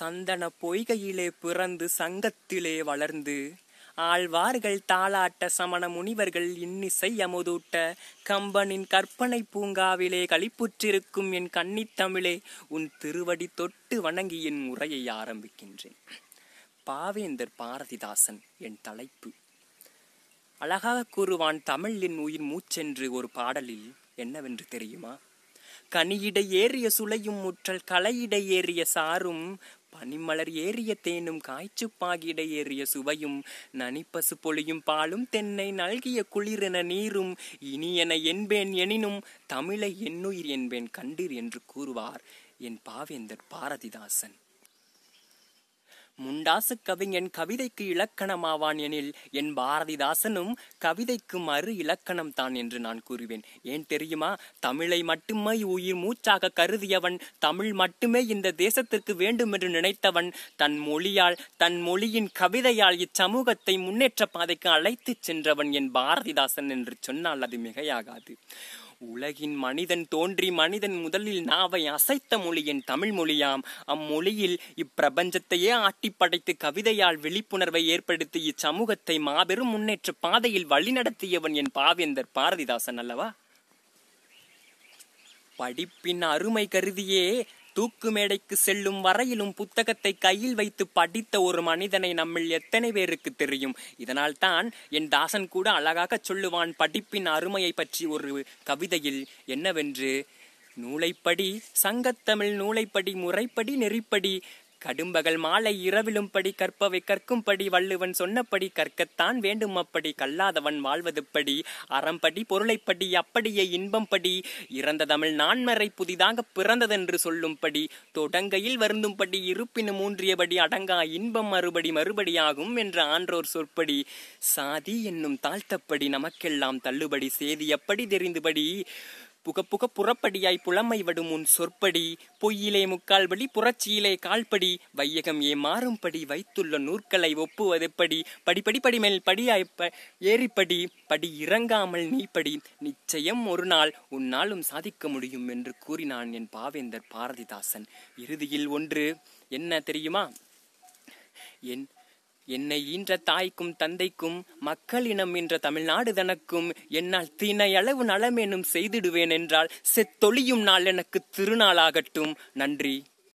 சந்தன பொய்கையிலே பிறந்து சங்கத்திலே வளர்ந்து ஆழ்வார்கள் தாளாட்ட சமண முனிவர்கள் இன்னிசை அமுதூட்ட கம்பனின் கற்பனை பூங்காவிலே கழிப்புற்றிருக்கும் என் கன்னித்தமிழே உன் திருவடி தொட்டு வணங்கி என் முறையை ஆரம்பிக்கின்றேன் பாவேந்தர் பாரதிதாசன் என் தலைப்பு அழகாக கூறுவான் தமிழின் உயிர் மூச்சென்று ஒரு பாடலில் என்னவென்று தெரியுமா கனியிட ஏறிய சுளையும் முற்றல் களையிட ஏறிய சாரும் பனிமலர் ஏறிய தேனும் காய்ச்சு பாகிட ஏறிய சுவையும் நனிப்பசு பொழியும் பாலும் தென்னை நல்கிய குளிரென நீரும் இனி என என்பேன் எனினும் தமிழை என்னுயிர் என்பேன் கண்டீர் என்று கூறுவார் என் பாவேந்தர் பாரதிதாசன் முண்டாசு கவிஞன் கவிதைக்கு இலக்கணமாவான் எனில் என் பாரதிதாசனும் கவிதைக்கு மறு இலக்கணம் தான் என்று நான் கூறுவேன் ஏன் தெரியுமா தமிழை மட்டுமே உயிர் மூச்சாக கருதியவன் தமிழ் மட்டுமே இந்த தேசத்திற்கு வேண்டும் என்று நினைத்தவன் தன் மொழியால் தன் மொழியின் கவிதையால் இச்சமூகத்தை முன்னேற்ற பாதைக்கு அழைத்துச் சென்றவன் என் பாரதிதாசன் என்று சொன்னால் அது மிகையாகாது உலகின் மனிதன் தோன்றி மனிதன் முதலில் நாவை அசைத்த மொழி என் தமிழ் மொழியாம் அம்மொழியில் இப்பிரபஞ்சத்தையே ஆட்டி படைத்து கவிதையால் விழிப்புணர்வை ஏற்படுத்தி இச்சமூகத்தை மாபெரும் முன்னேற்ற பாதையில் வழிநடத்தியவன் என் பாவேந்தர் பாரதிதாசன் அல்லவா படிப்பின் அருமை கருதியே தூக்கு மேடைக்கு செல்லும் வரையிலும் புத்தகத்தை கையில் வைத்து படித்த ஒரு மனிதனை நம்மில் எத்தனை பேருக்கு தெரியும் இதனால் தான் என் தாசன் கூட அழகாக சொல்லுவான் படிப்பின் அருமையை பற்றி ஒரு கவிதையில் என்னவென்று நூலைப்படி சங்கத்தமிழ் நூலைப்படி முறைப்படி நெறிப்படி கடும்பகல் மாலை இரவிலும்படி கற்பவை கற்கும்படி வள்ளுவன் சொன்னபடி கற்கத்தான் வேண்டும் அப்படி கல்லாதவன் வாழ்வதுப்படி அறம்படி பொருளைப்படி அப்படியே இன்பம்படி இறந்த தமிழ் நான்மறை புதிதாக பிறந்ததென்று சொல்லும்படி தொடங்கையில் வருந்தும்படி இருப்பினும் ஊன்றியபடி அடங்கா இன்பம் மறுபடி மறுபடியாகும் என்ற ஆன்றோர் சொற்படி சாதி என்னும் தாழ்த்தப்படி நமக்கெல்லாம் தள்ளுபடி சேதி எப்படி தெரிந்துபடி புக புக புறப்படியாய் புலமை வடும் உன் சொற்படி பொய்யிலே முக்கால் படி புரட்சியிலே கால்படி வையகம் ஏ மாறும்படி வைத்துள்ள நூற்களை ஒப்புவதெப்படி படிப்படி படிமேல் படியாய் ஏறிப்படி படி இறங்காமல் நீப்படி நிச்சயம் ஒரு நாள் உன்னாலும் சாதிக்க முடியும் என்று கூறினான் என் பாவேந்தர் பாரதிதாசன் இறுதியில் ஒன்று என்ன தெரியுமா என் என்னை ஈன்ற தாய்க்கும் தந்தைக்கும் மக்கள் இனம் என்ற தமிழ்நாடு தனக்கும் என்னால் தினையளவு நலமேனும் செய்திடுவேன் என்றால் செத்தொழியும் நாள் எனக்கு திருநாளாகட்டும் நன்றி